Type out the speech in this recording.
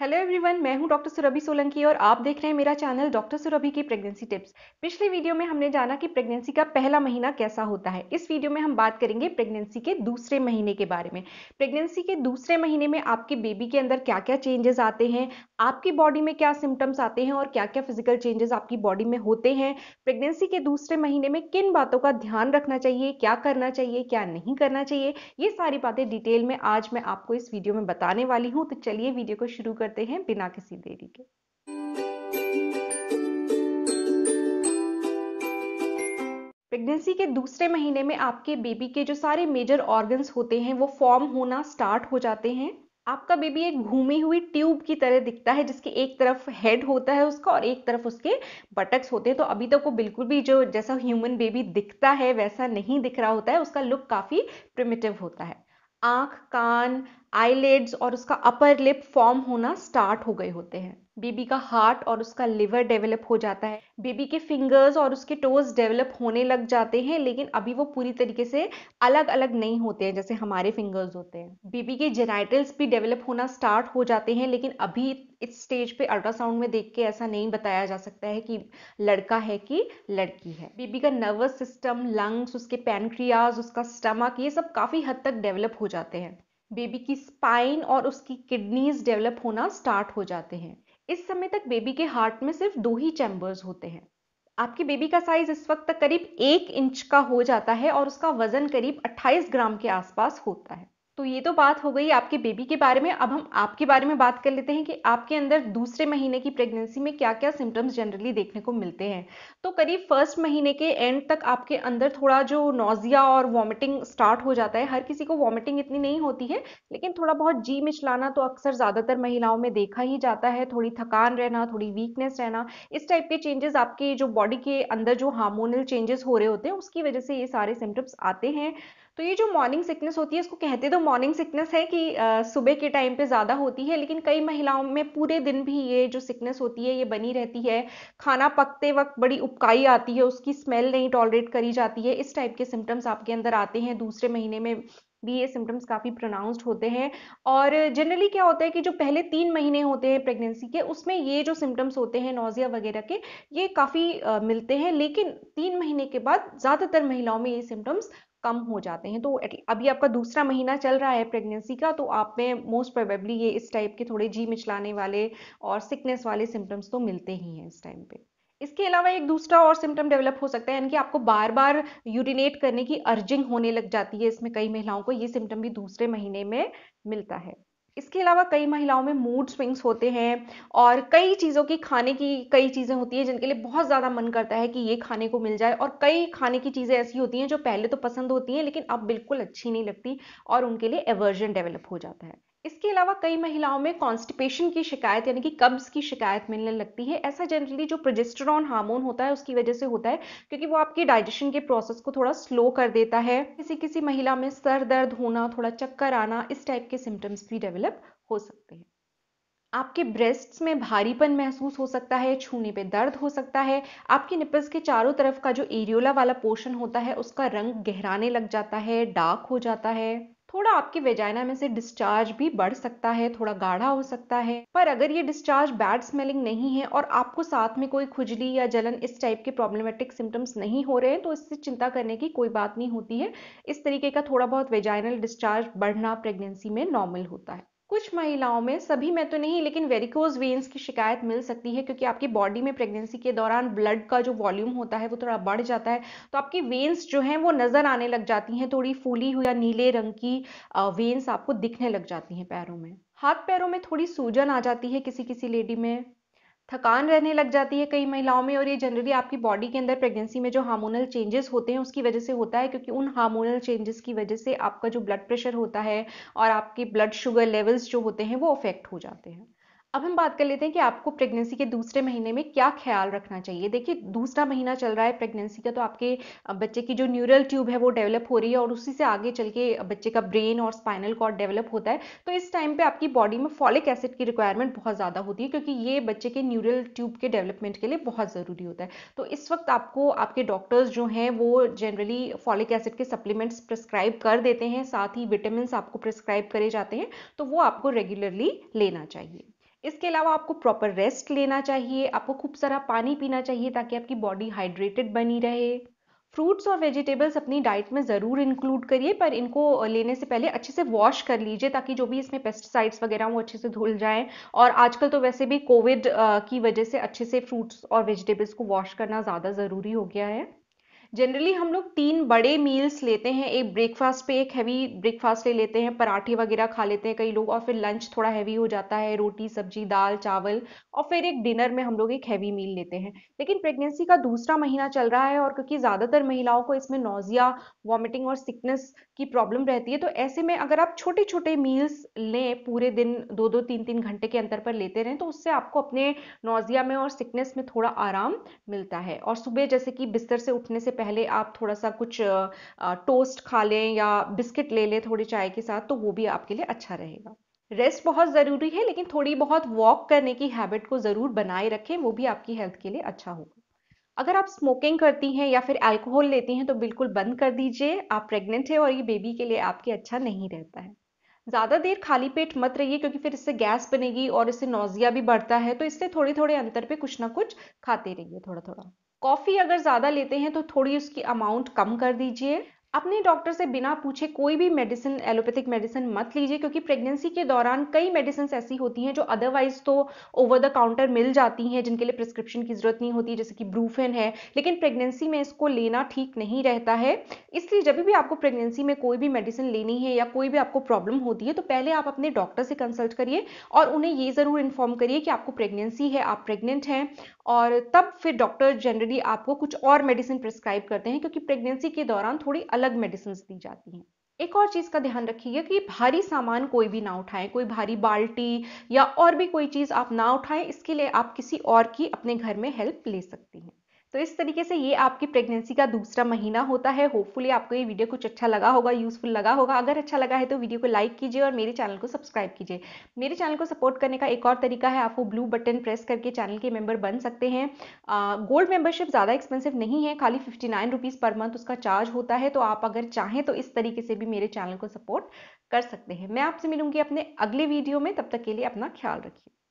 hello everyone मैं हूं doctor Surabhi Solanki और आप देख रहे हैं मेरा चैनल डॉक्टर सुरभि की प्रेगनेंसी टिप्स पिछले वीडियो में हमने जाना कि प्रेगनेंसी का पहला महीना कैसा होता है इस वीडियो में हम बात करेंगे प्रेगनेंसी के दूसरे महीने के बारे में प्रेगनेंसी के दूसरे महीने में आपके बेबी के अंदर क्या क्या चेंजेस आते हैं आपकी बॉडी में क्या सिम्टम्स आते हैं और क्या क्या फिजिकल चेंजेस आपकी बॉडी में होते हैं प्रेगनेंसी के दूसरे महीने में किन बातों का ध्यान रखना चाहिए क्या करना चाहिए क्या नहीं करना चाहिए ये सारी बातें डिटेल में आज मैं आपको इस वीडियो में बताने वाली हूँ तो चलिए वीडियो को शुरू करते हैं बिना किसी देरी के प्रेगनेंसी के दूसरे महीने में आपके बेबी के जो सारे मेजर ऑर्गन्स होते हैं वो फॉर्म होना स्टार्ट हो जाते हैं आपका बेबी एक घूमी हुई ट्यूब की तरह दिखता है जिसके एक तरफ हेड होता है उसका और एक तरफ उसके बटक्स होते हैं तो अभी तक तो वो बिल्कुल भी जो जैसा ह्यूमन बेबी दिखता है वैसा नहीं दिख रहा होता है उसका लुक काफ़ी प्रिमिटिव होता है आँख कान आईलेड्स और उसका अपर लिप फॉर्म होना स्टार्ट हो गए होते हैं बेबी का हार्ट और उसका लिवर डेवलप हो जाता है बेबी के फिंगर्स और उसके टोज डेवलप होने लग जाते हैं लेकिन अभी वो पूरी तरीके से अलग अलग नहीं होते हैं जैसे हमारे फिंगर्स होते हैं बेबी के जेनाइटल्स भी डेवलप होना स्टार्ट हो जाते हैं लेकिन अभी इस स्टेज पे अल्ट्रासाउंड में देख के ऐसा नहीं बताया जा सकता है कि लड़का है कि लड़की है बेबी का नर्वस सिस्टम लंग्स उसके पैनक्रियाज उसका स्टमक ये सब काफ़ी हद तक डेवलप हो जाते हैं बेबी की स्पाइन और उसकी किडनीज डेवलप होना स्टार्ट हो जाते हैं इस समय तक बेबी के हार्ट में सिर्फ दो ही चैम्बर्स होते हैं आपकी बेबी का साइज इस वक्त तक करीब एक इंच का हो जाता है और उसका वजन करीब 28 ग्राम के आसपास होता है तो ये तो बात हो गई आपके बेबी के बारे में अब हम आपके बारे में बात कर लेते हैं कि आपके अंदर दूसरे महीने की प्रेगनेंसी में क्या क्या सिम्टम्स जनरली देखने को मिलते हैं तो करीब फर्स्ट महीने के एंड तक आपके अंदर थोड़ा जो नोजिया और वॉमिटिंग स्टार्ट हो जाता है हर किसी को वॉमिटिंग इतनी नहीं होती है लेकिन थोड़ा बहुत जी मिचलाना तो अक्सर ज़्यादातर महिलाओं में देखा ही जाता है थोड़ी थकान रहना थोड़ी वीकनेस रहना इस टाइप के चेंजेस आपके जो बॉडी के अंदर जो हार्मोनल चेंजेस हो रहे होते हैं उसकी वजह से ये सारे सिम्टम्स आते हैं तो ये जो मॉर्निंग सिकनेस होती है इसको कहते तो मॉर्निंग सिकनेस है कि सुबह के टाइम पे ज़्यादा होती है लेकिन कई महिलाओं में पूरे दिन भी ये जो सिकनेस होती है ये बनी रहती है खाना पकते वक्त बड़ी उपकाई आती है उसकी स्मेल नहीं टॉलरेट करी जाती है इस टाइप के सिम्टम्स आपके अंदर आते हैं दूसरे महीने में भी ये सिम्टम्स काफ़ी प्रोनाउंस्ड होते हैं और जनरली क्या होता है कि जो पहले तीन महीने होते हैं प्रेगनेंसी के उसमें ये जो सिम्टम्स होते हैं नोजिया वगैरह के ये काफ़ी मिलते हैं लेकिन तीन महीने के बाद ज़्यादातर महिलाओं में ये सिम्टम्स कम हो जाते हैं तो अभी आपका दूसरा महीना चल रहा है प्रेगनेंसी का तो आप में मोस्ट प्रोबेबली ये इस टाइप के थोड़े जी मिचलाने वाले और सिकनेस वाले सिम्टम्स तो मिलते ही हैं इस टाइम पे इसके अलावा एक दूसरा और सिम्टम डेवलप हो सकता है यानी कि आपको बार बार यूरिनेट करने की अर्जिंग होने लग जाती है इसमें कई महिलाओं को ये सिम्टम भी दूसरे महीने में मिलता है इसके अलावा कई महिलाओं में मूड स्विंग्स होते हैं और कई चीज़ों की खाने की कई चीज़ें होती है जिनके लिए बहुत ज़्यादा मन करता है कि ये खाने को मिल जाए और कई खाने की चीज़ें ऐसी होती हैं जो पहले तो पसंद होती हैं लेकिन अब बिल्कुल अच्छी नहीं लगती और उनके लिए एवर्जन डेवलप हो जाता है इसके अलावा कई महिलाओं में कॉन्स्टिपेशन की शिकायत यानी कि कब्ज की शिकायत मिलने लगती है ऐसा जनरली जो प्रोजेस्टेरॉन हार्मोन होता है उसकी वजह से होता है क्योंकि वो आपके डाइजेशन के प्रोसेस को थोड़ा स्लो कर देता है किसी किसी महिला में सर दर्द होना थोड़ा चक्कर आना इस टाइप के सिम्टम्स भी डेवलप हो सकते हैं आपके ब्रेस्ट्स में भारीपन महसूस हो सकता है छूने पे दर्द हो सकता है आपके निपल्स के चारों तरफ का जो एरियोला वाला पोर्शन होता है उसका रंग गहराने लग जाता है डार्क हो जाता है थोड़ा आपकी वेजाइना में से डिस्चार्ज भी बढ़ सकता है थोड़ा गाढ़ा हो सकता है पर अगर ये डिस्चार्ज बैड स्मेलिंग नहीं है और आपको साथ में कोई खुजली या जलन इस टाइप के प्रॉब्लमेटिक सिम्टम्स नहीं हो रहे हैं तो इससे चिंता करने की कोई बात नहीं होती है इस तरीके का थोड़ा बहुत वेजाइनल डिस्चार्ज बढ़ना प्रेगनेंसी में नॉर्मल होता है कुछ महिलाओं में सभी में तो नहीं लेकिन वेरिकोज वेन्स की शिकायत मिल सकती है क्योंकि आपकी बॉडी में प्रेगनेंसी के दौरान ब्लड का जो वॉल्यूम होता है वो थोड़ा बढ़ जाता है तो आपकी वेन्स जो हैं वो नज़र आने लग जाती हैं थोड़ी फूली हुई या नीले रंग की वेन्स आपको दिखने लग जाती हैं पैरों में हाथ पैरों में थोड़ी सूजन आ जाती है किसी किसी लेडी में थकान रहने लग जाती है कई महिलाओं में और ये जनरली आपकी बॉडी के अंदर प्रेगनेंसी में जो हार्मोनल चेंजेस होते हैं उसकी वजह से होता है क्योंकि उन हार्मोनल चेंजेस की वजह से आपका जो ब्लड प्रेशर होता है और आपके ब्लड शुगर लेवल्स जो होते हैं वो अफेक्ट हो जाते हैं अब हम बात कर लेते हैं कि आपको प्रेगनेंसी के दूसरे महीने में क्या ख्याल रखना चाहिए देखिए दूसरा महीना चल रहा है प्रेगनेंसी का तो आपके बच्चे की जो न्यूरल ट्यूब है वो डेवलप हो रही है और उसी से आगे चल के बच्चे का ब्रेन और स्पाइनल कॉर्ड डेवलप होता है तो इस टाइम पे आपकी बॉडी में फॉलिक एसिड की रिक्वायरमेंट बहुत ज़्यादा होती है क्योंकि ये बच्चे के न्यूरल ट्यूब के डेवलपमेंट के लिए बहुत ज़रूरी होता है तो इस वक्त आपको आपके डॉक्टर्स जो हैं वो जनरली फॉलिक एसिड के सप्लीमेंट्स प्रिस्क्राइब कर देते हैं साथ ही विटामिन आपको प्रिस्क्राइब करे जाते हैं तो वो आपको रेगुलरली लेना चाहिए इसके अलावा आपको प्रॉपर रेस्ट लेना चाहिए आपको खूब सारा पानी पीना चाहिए ताकि आपकी बॉडी हाइड्रेटेड बनी रहे फ्रूट्स और वेजिटेबल्स अपनी डाइट में ज़रूर इंक्लूड करिए पर इनको लेने से पहले अच्छे से वॉश कर लीजिए ताकि जो भी इसमें पेस्टिसाइड्स वगैरह वो अच्छे से धुल जाएं और आजकल तो वैसे भी कोविड की वजह से अच्छे से फ्रूट्स और वेजिटेबल्स को वॉश करना ज़्यादा ज़रूरी हो गया है जनरली हम लोग तीन बड़े मील्स लेते हैं एक ब्रेकफास्ट पे एक हैवी ब्रेकफास्ट ले लेते हैं पराठे वगैरह खा लेते हैं कई लोग और फिर लंच थोड़ा हैवी हो जाता है रोटी सब्जी दाल चावल और फिर एक डिनर में हम लोग एक हैवी मील लेते हैं लेकिन प्रेगनेंसी का दूसरा महीना चल रहा है और क्योंकि ज़्यादातर महिलाओं को इसमें नोजिया वॉमिटिंग और सिकनेस की प्रॉब्लम रहती है तो ऐसे में अगर आप छोटे छोटे मील्स लें पूरे दिन दो दो तीन तीन घंटे के अंतर पर लेते रहें तो उससे आपको अपने नोजिया में और सिकनेस में थोड़ा आराम मिलता है और सुबह जैसे कि बिस्तर से उठने से पहले पहले आप थोड़ा सा कुछ टोस्ट खा लें या बिस्किट ले लें थोड़ी चाय के साथ तो वो भी आपके लिए अच्छा रहेगा रेस्ट बहुत ज़रूरी है लेकिन थोड़ी बहुत वॉक करने की हैबिट को ज़रूर बनाए रखें वो भी आपकी हेल्थ के लिए अच्छा होगा अगर आप स्मोकिंग करती हैं या फिर अल्कोहल लेती हैं तो बिल्कुल बंद कर दीजिए आप प्रेग्नेंट है और ये बेबी के लिए आपके अच्छा नहीं रहता है ज़्यादा देर खाली पेट मत रहिए क्योंकि फिर इससे गैस बनेगी और इससे नोजिया भी बढ़ता है तो इससे थोड़े थोड़े अंतर पे कुछ ना कुछ खाते रहिए थोड़ा थोड़ा कॉफ़ी अगर ज़्यादा लेते हैं तो थोड़ी उसकी अमाउंट कम कर दीजिए अपने डॉक्टर से बिना पूछे कोई भी मेडिसिन एलोपैथिक मेडिसिन मत लीजिए क्योंकि प्रेगनेंसी के दौरान कई मेडिसिन ऐसी होती हैं जो अदरवाइज तो ओवर द काउंटर मिल जाती हैं जिनके लिए प्रिस्क्रिप्शन की ज़रूरत नहीं होती जैसे कि ब्रूफेन है लेकिन प्रेगनेंसी में इसको लेना ठीक नहीं रहता है इसलिए जब भी आपको प्रेगनेंसी में कोई भी मेडिसिन लेनी है या कोई भी आपको प्रॉब्लम होती है तो पहले आप अपने डॉक्टर से कंसल्ट करिए और उन्हें ये ज़रूर इन्फॉर्म करिए कि आपको प्रेगनेंसी है आप प्रेगनेंट हैं और तब फिर डॉक्टर जनरली आपको कुछ और मेडिसिन प्रिस्क्राइब करते हैं क्योंकि प्रेगनेंसी के दौरान थोड़ी अलग अलग मेडिसिन दी जाती हैं एक और चीज़ का ध्यान रखिए कि भारी सामान कोई भी ना उठाएं कोई भारी बाल्टी या और भी कोई चीज़ आप ना उठाएं इसके लिए आप किसी और की अपने घर में हेल्प ले सकती हैं तो इस तरीके से ये आपकी प्रेगनेंसी का दूसरा महीना होता है होपफुली आपको ये वीडियो कुछ अच्छा लगा होगा यूजफुल लगा होगा अगर अच्छा लगा है तो वीडियो को लाइक कीजिए और मेरे चैनल को सब्सक्राइब कीजिए मेरे चैनल को सपोर्ट करने का एक और तरीका है आप वो ब्लू बटन प्रेस करके चैनल के मेंबर बन सकते हैं गोल्ड मेंबरशिप ज़्यादा एक्सपेंसिव नहीं है खाली fifty nine rupees per month उसका चार्ज होता है तो आप अगर चाहें तो इस तरीके से भी मेरे चैनल को सपोर्ट कर सकते हैं मैं आपसे मिलूंगी अपने अगले वीडियो में तब तक के लिए अपना ख्याल रखिए